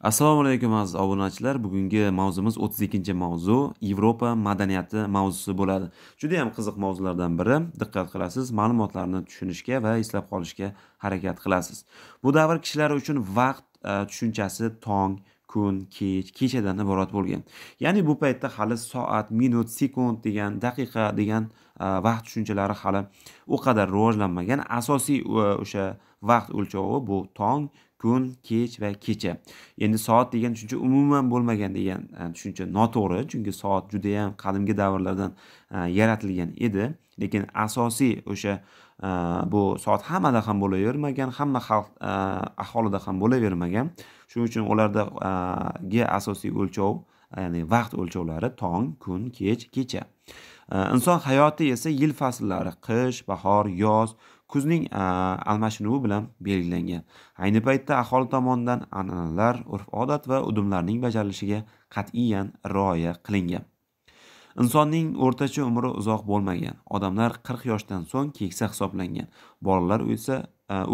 assalomu alaykum aziz obunachilar bugungi mavzumiz o'ttiz ikkinchi mavzu yevropa madaniyati mavzusi bo'ladi juda yam qiziq mavzulardan biri diqqat qilasiz ma'lumotlarni tushunishga va eslab qolishga harakat qilasiz bu davr kishilari uchun vaqt e, tushunchasi tong kun kech kechadan iborat bo'lgan ya'ni bu paytda hali soat minut sekund degan daqiqa degan e, vaqt tushunchalari hali u qadar rivojlanmagan asosiy e, o'sha vaqt o'lchovi bu tong kun kech va kecha endi soat degan tushuncha umuman bo'lmagan degan e, tushuncha noto'g'ri chunki soat judayam qadimgi davrlardan e, yaratilgan edi lekin asosiy o'sha e, bu soat hammada ham bo'lavermagan hamma xalq aholida ham bo'lavermagan shuning uchun ulardaga asosiy o'lchov ya'ni vaqt o'lchovlari tong kun kech kecha inson hayoti esa yil fasllari qish bahor yoz kuzning almashinuvi bilan belgilangan ayni paytda aholi tomonidan an'analar urf odat va udumlarning bajarilishiga qat'iyan rioya qilingan insonning o'rtacha umri uzoq bo'lmagan odamlar qirq yoshdan so'ng keksa hisoblangan bolalar esa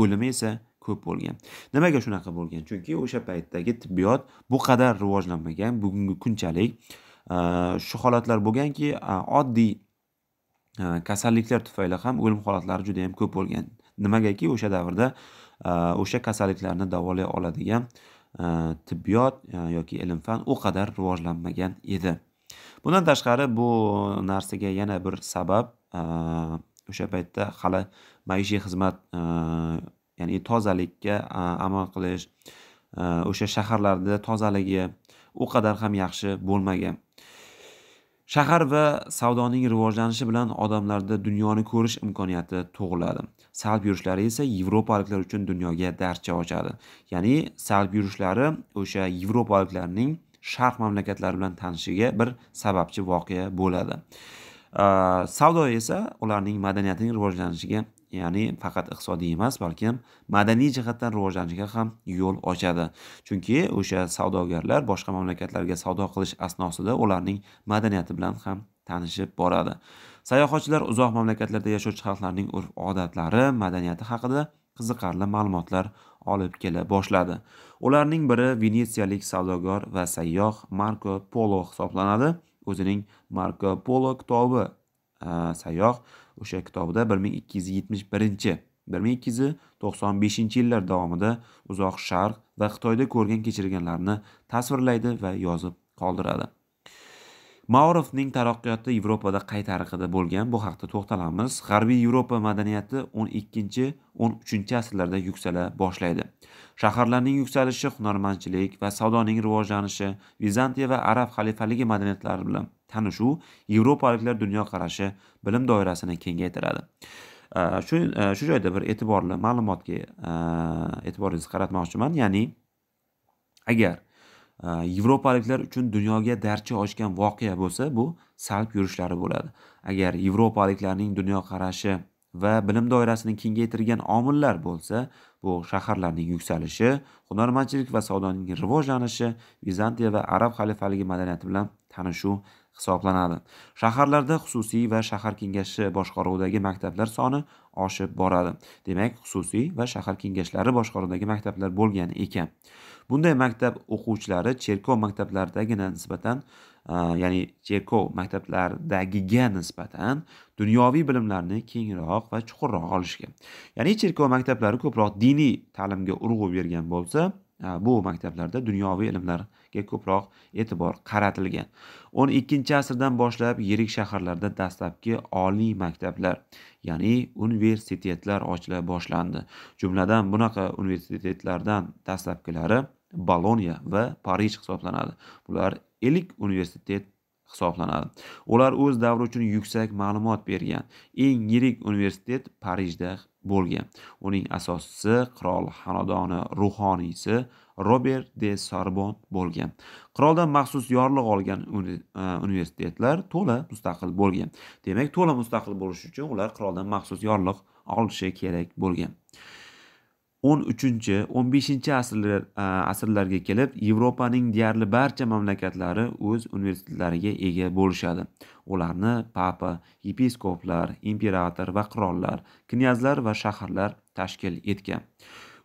o'limi esa ko'p bo'lgan nimaga shunaqa bo'lgan chunki o'sha paytdagi tibbiyot bu qadar rivojlanmagan bugungi kunchalik shu holatlar bo'lganki oddiy Э, kasalliklar tufayli ham o'lim holatlari juda yam ko'p bo'lgan nimagaki o'sha davrda e, o'sha kasalliklarni davolay oladigan e, tibbiyot e, yoki ilm fan u qadar rivojlanmagan edi bundan tashqari bu narsaga yana bir sabab o'sha paytda hali maishiy xizmat ya'ni tozalikka amal qilish o'sha shaharlarda tozaligi u qadar ham yaxshi bo'lmagan shahar va savdoning rivojlanishi bilan odamlarda dunyoni ko'rish imkoniyati tug'iladi salb yurishlari esa yevropaliklar uchun dunyoga darcha ochadi ya'ni salb yurishlari o'sha yevropaliklarning sharq mamlakatlari bilan tanishishiga bir sababchi voqea bo'ladi savdo esa ularning madaniyatining rivojlanishiga ya'ni faqat iqtisodiy emas balkim madaniy jihatdan rivojlanishga ham yo'l ochadi chunki o'sha savdogarlar boshqa mamlakatlarga savdo qilish asnosida ularning madaniyati bilan ham tanishib boradi sayohatchilar uzoq mamlakatlarda yashovchi xalqlarning urf odatlari madaniyati haqida qiziqarli ma'lumotlar olib kela boshladi ularning biri venetsiyalik savdogar va sayyoh marko polo hisoblanadi o'zining marko polo kitobi sayyoh o'sha kitobida bir ming ikki yuz yetmish birinchi bir ming ikki yuz to'qson beshinchi yillar davomida uzoq sharq va xitoyda ko'rgan kechirganlarini tasvirlaydi va yozib qoldiradi maurovning taraqqiyoti yevropada qay tariqida bo'lgan bu haqida to'xtalamiz g'arbiy yevropa madaniyati 12 ikkinchi o'n uchinchi asrlarda yuksala boshlaydi shaharlarning yuksalishi hunarmandchilik va savdoning rivojlanishi vizantiya va arab xalifaligi madaniyatlari bilan tanishuv yevropaliklar dunyoqarashi bilim doirasini kengaytiradi shu e, shu joyda bir e'tiborli ma'lumotga e, e'tiboringizni qaratmoqchiman ya'ni agar e, yevropaliklar uchun dunyoga darcha ochgan voqea bo'lsa bu salb yurishlari bo'ladi agar yevropaliklarning dunyoqarashi va bilim doirasini kengaytirgan omillar bo'lsa bu shaharlarning yuksalishi hunarmandchilik va savdoning rivojlanishi vizantiya va arab xalifaligi madaniyati bilan tanishuv hisoblanadi shaharlarda xususiy va shahar kengashi boshqaruvidagi maktablar soni oshib boradi demak xususiy va shahar kengashlari boshqaruvidagi maktablar bo'lgan ekan bunday maktab o'quvchilari cherkov maktablaridagina nisbatan ya'ni cherkov maktablardagiga nisbatan dunyoviy bilimlarni kengroq va chuqurroq olishgan ya'ni cherkov maktablari ko'proq diniy ta'limga urg'u bergan bo'lsa bu maktablarda dunyoviy ilmlarga ko'proq e'tibor qaratilgan o'n ikkinchi asrdan boshlab yirik shaharlarda dastlabki oliy maktablar ya'ni universitetlar ochila boshlandi jumladan bunaqa universitetlardan dastlabkilari boloniya va parij hisoblanadi bular ilk universitet hisoblanadi ular o'z davri uchun yuksak ma'lumot bergan eng yirik universitet parijda bo'lgan uning asoschisi qirol xonadoni ruhoniysi robert de sarbon bo'lgan qiroldan maxsus yorliq olgan e, universitetlar to'la mustaqil bo'lgan demak to'la mustaqil bo'lish uchun ular qiroldan maxsus yorliq olishi kerak bo'lgan o'n uchinchi o'n beshinchi asrlar e, asrlarga kelib yevropaning deyarli barcha mamlakatlari o'z universitetlariga ega bo'lishadi ularni papa yepiskoplar imperator va qirollar knyazlar va shaharlar tashkil etgan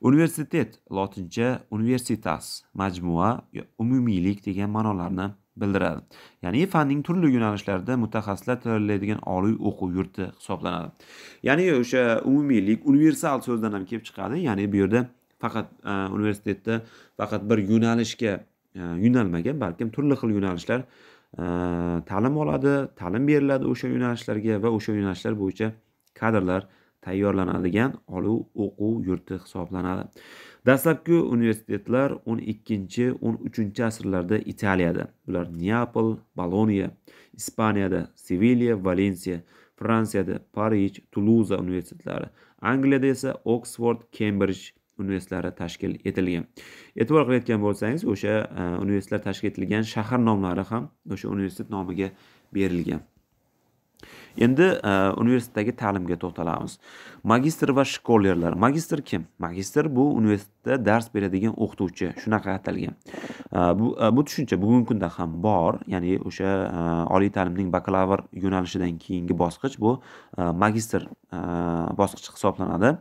universitet lotincha universitas majmua umumiylik degan ma'nolarni bildiradi ya'ni fanning turli yo'nalishlarida mutaxassislar tayyorlaydigan oliy o'quv yurti hisoblanadi ya'ni o'sha umumiylik universal so'zdan ham kelib chiqadi ya'ni bu yerda faqat e, universitetda faqat bir yo'nalishga e, yo'nalmagan balkim turli xil yo'nalishlar e, ta'lim oladi ta'lim beriladi o'sha yo'nalishlarga va o'sha yo'nalishlar bo'yicha kadrlar tayyorlanadigan oliy o'quv yurti hisoblanadi dastlabki universitetlar 12 13 asrlarda italiyada ular neapol boloniya ispaniyada sevilya valensiya fransiyada parij tuluza universitetlari angliyada esa oksford kembridj universitetlari tashkil etilgan e'tibor qilayotgan bo'lsangiz o'sha e, universitetlar tashkil etilgan shahar nomlari ham o'sha universitet nomiga berilgan endi e, universitetdagi ta'limga to'xtalamiz magistr va shkolerlar magistr kim magistr bu universitetda dars beradigan o'qituvchi shunaqa atalgan e, bu e, bu tushuncha bugungi kunda ham bor ya'ni o'sha oliy ta'limning bakalavr yo'nalishidan keyingi bosqich bu magistr bosqichi hisoblanadi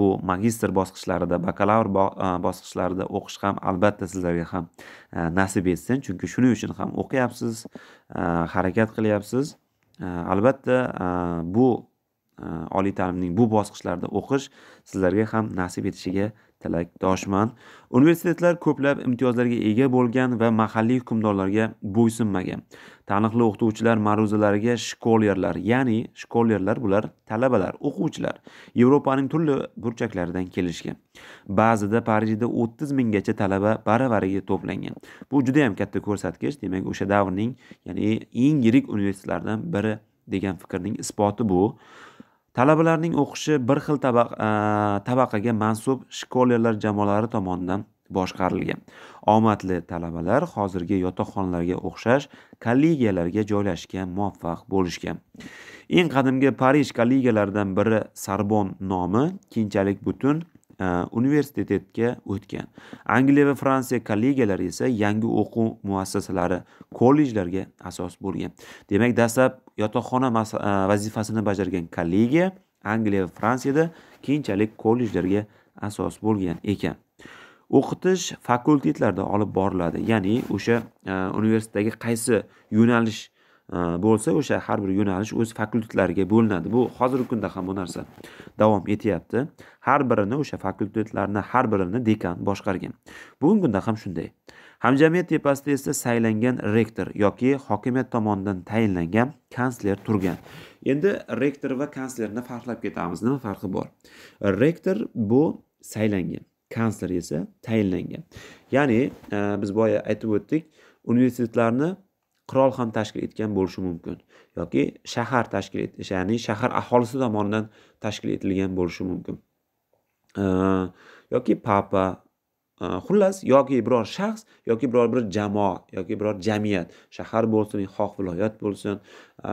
bu magistr bosqichlarida bakalavr bosqichlarida o'qish ham albatta sizlarga ham nasib etsin chunki shuning uchun ham o'qiyapsiz harakat qilyapsiz Э, albatta э, bu э, oliy ta'limning bu bosqichlarida o'qish sizlarga ham nasib etishiga tilakdoshman universitetlar ko'plab imtiyozlarga ega bo'lgan va mahalliy hukmdorlarga bo'ysunmagan taniqli o'qituvchilar ma'ruzalariga shkolerlar ya'ni shkolerlar bular talabalar o'quvchilar yevropaning turli burchaklaridan kelishgan ba'zida parijda o'ttiz minggacha talaba baravariga to'plangan bu juda yam katta ko'rsatkich demak o'sha davrning ya'ni eng yirik universitetlardan biri degan fikrning isboti bu talabalarning o'qishi bir xil tabaqaga mansub shkolerlar jamoalari tomonidan boshqarilgan omadli talabalar hozirgi yotoqxonalarga o'xshash kollegiyalarga joylashishga muvaffaq bo'lishgan eng qadimgi parij kollegiyalaridan biri sarbon nomi keyinchalik butun E, universitetga o'tgan angliya va fransiya kollegiyalari esa yangi o'quv muassasalari kollejlarga asos bo'lgan demak dastlab yotoqxona e, vazifasini bajargan kollegiya angliya va fransiyada keyinchalik kollejlarga asos bo'lgan ekan o'qitish fakultetlarda olib boriladi ya'ni o'sha e, universitetdagi qaysi yo'nalish bo'lsa o'sha har bir yo'nalish o'z fakultetlariga bo'linadi bu hozirgi kunda ham bu narsa davom etyapti har birini o'sha fakultetlarni har birini dekan boshqargan bugungi kunda ham shunday hamjamiyat tepasida esa saylangan rektor yoki hokimiyat tomonidan tayinlangan kansler turgan endi rektor va kanslerni farqlab ketamiz nima farqi bor rektor bu saylangan kansler esa tayinlangan ya'ni e, biz boya aytib o'tdik universitetlarni qirol ham tashkil etgan bo'lishi mumkin yoki shahar tashkil etish ya'ni shahar aholisi tomonidan tashkil etilgan bo'lishi mumkin yoki papa e, xullas yoki biror shaxs yoki biror bir jamoa yoki biror jamiyat shahar bo'lsin xoh viloyat bo'lsin e,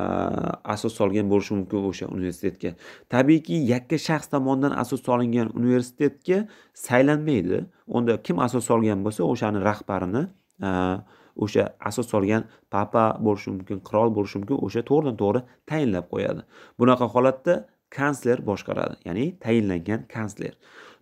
asos solgan bo'lishi mumkin o'sha universitetga tabiiyki yakka shaxs tomonidan asos solingan universitetga saylanmaydi unda kim asos solgan bo'lsa o'shani rahbarini e, o'sha asos solgan papa bo'lishi mumkin qirol bo'lishi mumkin o'sha to'g'ridan to'g'ri tayinlab qo'yadi bunaqa holatda kansler boshqaradi ya'ni tayinlangan kansler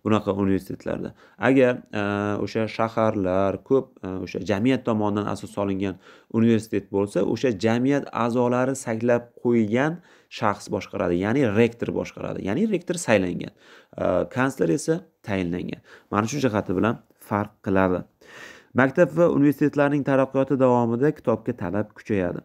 bunaqa universitetlarda agar e, o'sha shaharlar ko'p e, o'sha jamiyat tomonidan asos solingan universitet bo'lsa o'sha jamiyat a'zolari saylab qo'ygan shaxs boshqaradi ya'ni rektor boshqaradi ya'ni rektor saylangan e, kansler esa tayinlangan mana shu jihati bilan farq qiladi maktab va universitetlarning taraqqiyoti davomida kitobga talab kuchayadi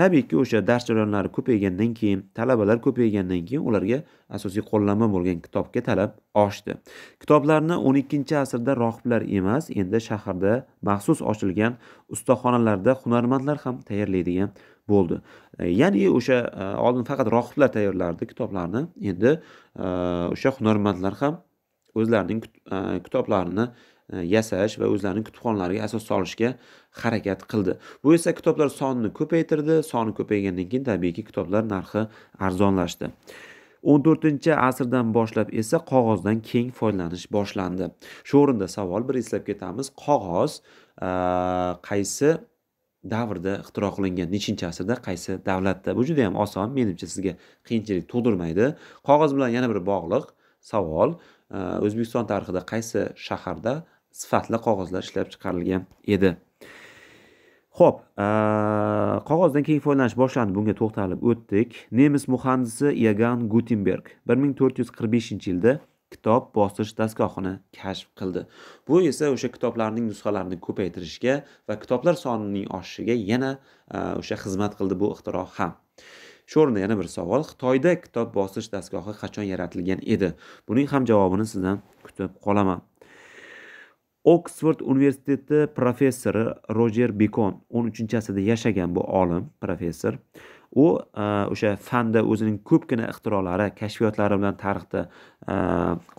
tabiiyki o'sha dars jarayonlari ko'paygandan keyin talabalar ko'paygandan keyin ularga asosiy qo'llanma bo'lgan kitobga talab oshdi kitoblarni o'n ikkinchi asrda rohiblar emas endi shaharda maxsus ochilgan ustaxonalarda hunarmandlar ham tayyorlaydigan bo'ldi ya'ni o'sha oldin faqat rohiblar tayyorlardi kitoblarni endi o'sha hunarmandlar ham o'zlarining kitoblarini E, yasash va o'zlarining kutubxonalariga asos solishga harakat qildi bu esa kitoblar sonini ko'paytirdi soni ko'paygandan keyin tabiiyki kitoblar narxi arzonlashdi o'n to'rtinchi asrdan boshlab esa qog'ozdan keng foydalanish boshlandi shu o'rinda savol bir eslab ketamiz qog'oz e, qaysi davrda ixtiro qilingan nechinchi asrda qaysi davlatda bu juda yam oson menimcha sizga qiyinchilik tug'dirmaydi qog'oz bilan yana bir bog'liq savol e, o'zbekiston tarixida qaysi shaharda sifatli qog'ozlar ishlab chiqarilgan edi ho'p qog'ozdan keyin foydalanish boshlandi bunga to'xtalib o'tdik nemis muhandisi yagan gutenberg bir ming to'rt yuz qirq beshinchi yilda kitob bosish dastgohini kashf qildi bu esa o'sha kitoblarning nusxalarini ko'paytirishga va kitoblar sonining oshishiga yana o'sha xizmat qildi bu ixtiro ham shu o'rinda yana bir savol xitoyda kitob bosish dastgohi qachon yaratilgan edi buning ham javobini sizdan kutib qolaman oksford universiteti professori rojer bekon o'n uchinchi asrda yashagan bu olim professor u e, o'sha fanda o'zining ko'pgina ixtirolari kashfiyotlari bilan tarixda e,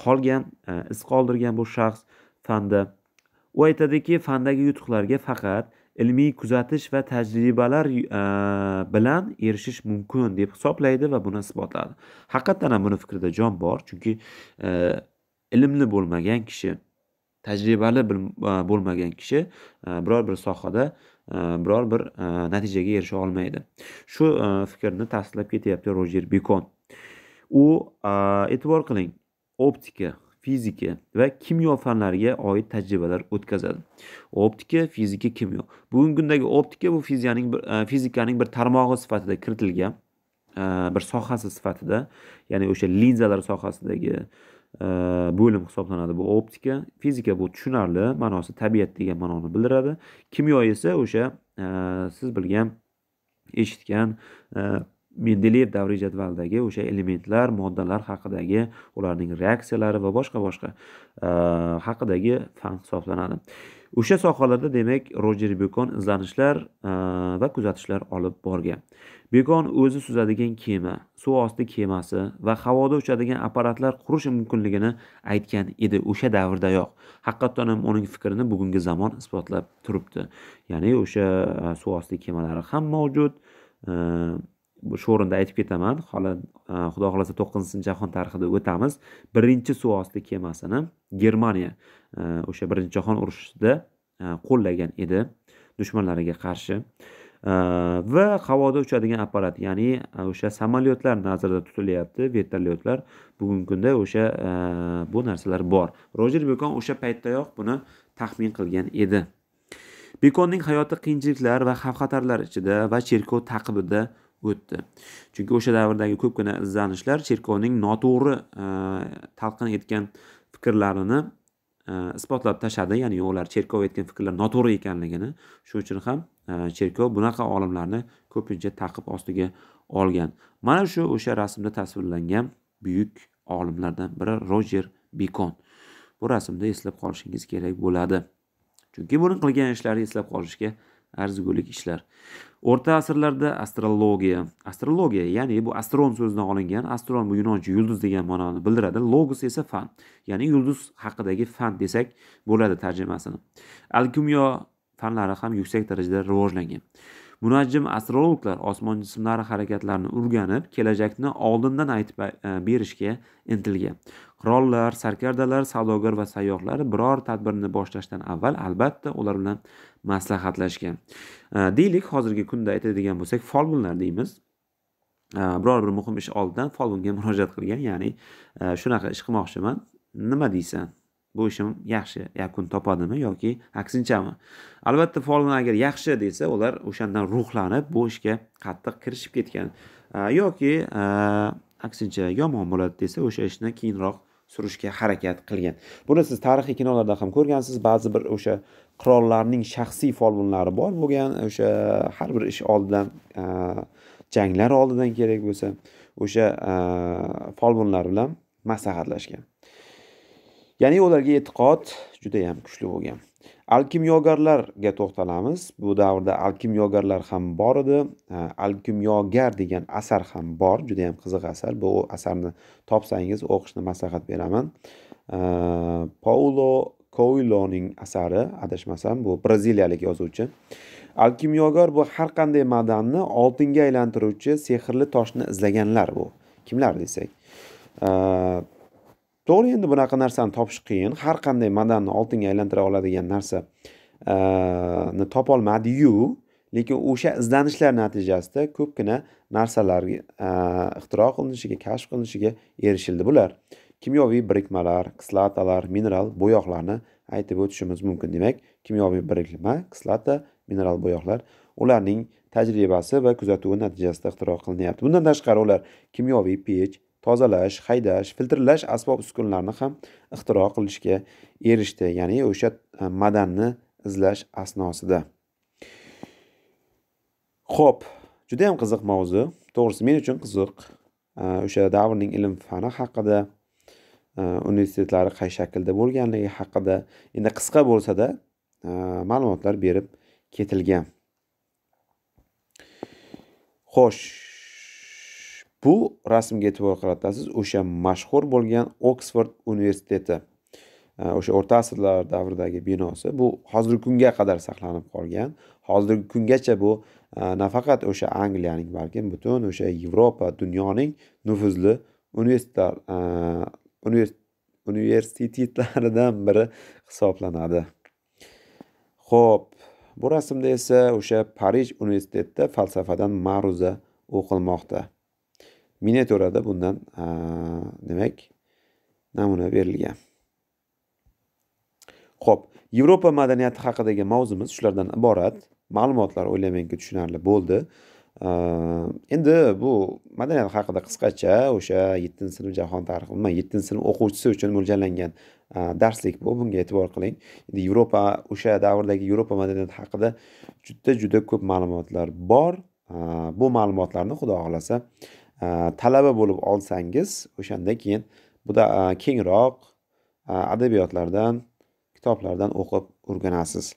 qolgan e, iz qoldirgan bu shaxs fanda u aytadiki fandagi yutuqlarga faqat ilmiy kuzatish va tajribalar bilan erishish mumkin deb hisoblaydi va buni isbotladi haqiqatdan ham buni fikrida jon bor chunki ilmli bo'lmagan kishi tajribali bo'lmagan kishi e, biror bir sohada e, biror bir e, natijaga erisha olmaydi shu fikrni tasdiqlab ketyapti rojer bekon u e'tibor qiling optika fizika va kimyo fanlariga oid tajribalar o'tkazadi optika fizika kimyo bugungi kundagi optika bu fizikaning bir, fizikaning bir tarmog'i sifatida kiritilgan bir sohasi sifatida ya'ni o'sha linzalar sohasidagi bo'lim hisoblanadi bu optika fizika bu tushunarli ma'nosi tabiat degan ma'noni bildiradi kimyo esa o'sha siz bilgan eshitgan mendeleyev davriy jadvalidagi o'sha elementlar moddalar haqidagi ularning reaksiyalari va boshqa boshqa haqidagi fan hisoblanadi o'sha sohalarda demak rojer bekon izlanishlar va kuzatishlar olib borgan bekon o'zi suzadigan kema suv osti kemasi va havoda uchadigan apparatlar qurish mumkinligini aytgan edi o'sha davrdayoq haqiqatdan ham uning fikrini bugungi zamon isbotlab turibdi ya'ni o'sha suv osti kemalari ham mavjud shu o'rinda aytib ketaman hali e, xudo xohlasa to'qqizinchi jahon tarixida o'tamiz birinchi suv osti kemasini germaniya e, o'sha birinchi jahon urushida e, qo'llagan edi dushmanlariga qarshi va havoda uchadigan apparat ya'ni o'sha samolyotlar nazarda tutilyapti vertolyotlar bugungi kunda o'sha bu narsalar bor rojer bekon o'sha paytdayoq buni taxmin qilgan edi bekonning hayoti qiyinchiliklar va xavf xatarlar ichida va cherkov taqibida o'tdi chunki o'sha davrdagi ko'pgina izlanishlar cherkovning noto'g'ri e, talqin etgan fikrlarini e, isbotlab tashladi ya'ni ular cherkov aytgan fikrlar noto'g'ri ekanligini shuning uchun ham e, cherkov bunaqa olimlarni ko'pincha taqib ostiga olgan mana shu o'sha rasmda tasvirlangan buyuk olimlardan biri rojer bekon bu rasmda eslab qolishingiz kerak bo'ladi chunki buni qilgan ishlari eslab qolishga arzigulik ishlar o'rta asrlarda astrologiya astrologiya ya'ni bu astron so'zidan olingan astron bu yunoncha yulduz degan ma'noni bildiradi logos esa fan ya'ni yulduz haqidagi fan desak bo'ladi tarjimasini alkimyo fanlari ham yuksak darajada rivojlangan munajjim astrologlar osmon jismlari harakatlarini o'rganib kelajakni oldindan aytib e, berishga intilgan qirollar sarkardalar savdogar va sayyohlar biror tadbirni boshlashdan avval albatta ular bilan maslahatlashgan e, deylik hozirgi kunda aytadigan bo'lsak folbinlar deymiz e, biror bir muhim ish oldidan folbinga murojaat qilgan ya'ni shunaqa ish qilmoqchiman nima deysan bu ishim yaxshi yakun topadimi yoki aksinchami albatta folbin agar yaxshi desa ular o'shandan ruhlanib bu ishga qattiq kirishib ketgan yoki aksincha yomon bo'ladi desa o'sha ishni keyinroq surishga harakat qilgan buni siz tarixiy kinolarda ham ko'rgansiz ba'zi bir o'sha qirollarning shaxsiy folbinlari bor bo'lgan o'sha har bir ish oldidan janglar oldidan kerak bo'lsa o'sha folbinlar bilan maslahatlashgan Ya'ni ularga e'tiqod juda ham kuchli bo'lgan. Alkimyogarlarga to'xtalamiz. Bu davrda alkimyogarlar ham bor edi. Alkimyogar degan asar ham bor, juda ham qiziq asar. Bu asarni topsangiz o'qishni maslahat beraman. Paulo koyloning asari, adashmasam, bu braziliyalik yozuvchi. Alkimyogar bu har qanday madanni oltinga aylantiruvchi sehrli toshni izlaganlar bu. Kimlar desak, to'g'ri endi bunaqa narsani topish qiyin har qanday madanni oltinga aylantira oladigan narsani topolmadiyu lekin o'sha izlanishlar natijasida ko'pgina narsalar ixtiro qilinishiga kashf qilinishiga erishildi bular kimyoviy birikmalar kislotalar mineral bo'yoqlarni aytib o'tishimiz mumkin demak kimyoviy birikma kislota mineral bo'yoqlar ularning tajribasi va kuzatuvi natijasida ixtiro qilinyapti bundan tashqari ular kimyoviy pech tozalash haydash filtrlash asbob uskunalarini ham ixtiro qilishga erishdi ya'ni o'sha e, madanni izlash asnosida ho'p ham qiziq mavzu to'g'risi men uchun qiziq e, o'sha davrning ilm fani haqida e, universitetlari qay shaklda bo'lganligi haqida endi qisqa bo'lsada ma'lumotlar berib ketilgan xo'sh bu rasmga e'tibor qaratasiz o'sha mashhur bo'lgan oksford universiteti e, o'sha o'rta asrlar davridagi binosi bu hozirgi kunga qadar saqlanib qolgan hozirgi kungacha bu e, nafaqat o'sha angliyaning balkim butun o'sha yevropa dunyoning nufuzli universitetlar e, universitetlaridan biri hisoblanadi ho'p bu rasmda esa o'sha parij universitetida falsafadan ma'ruza o'qilmoqda miniaturada bundan demak namuna berilgan ho'p yevropa madaniyati haqidagi mavzumiz shulardan iborat ma'lumotlar o'ylaymanki tushunarli bo'ldi endi bu madaniyat haqida qisqacha o'sha yettinchi sinf jahon tarixi umuman yettinchi sinf o'quvchisi uchun mo'ljallangan darslik bu bunga e'tibor qiling endi yevropa o'sha davrdagi yevropa madaniyati haqida juda juda ko'p ma'lumotlar bor bu ma'lumotlarni xudo xohlasa talaba bo'lib olsangiz o'shanda keyin buda e, kengroq e, adabiyotlardan kitoblardan o'qib o'rganasiz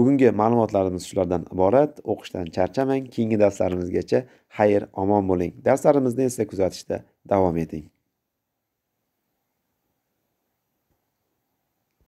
bugungi ma'lumotlarimiz shulardan iborat o'qishdan charchamang keyingi darslarimizgacha xayr omon bo'ling darslarimizni esa kuzatishda davom eting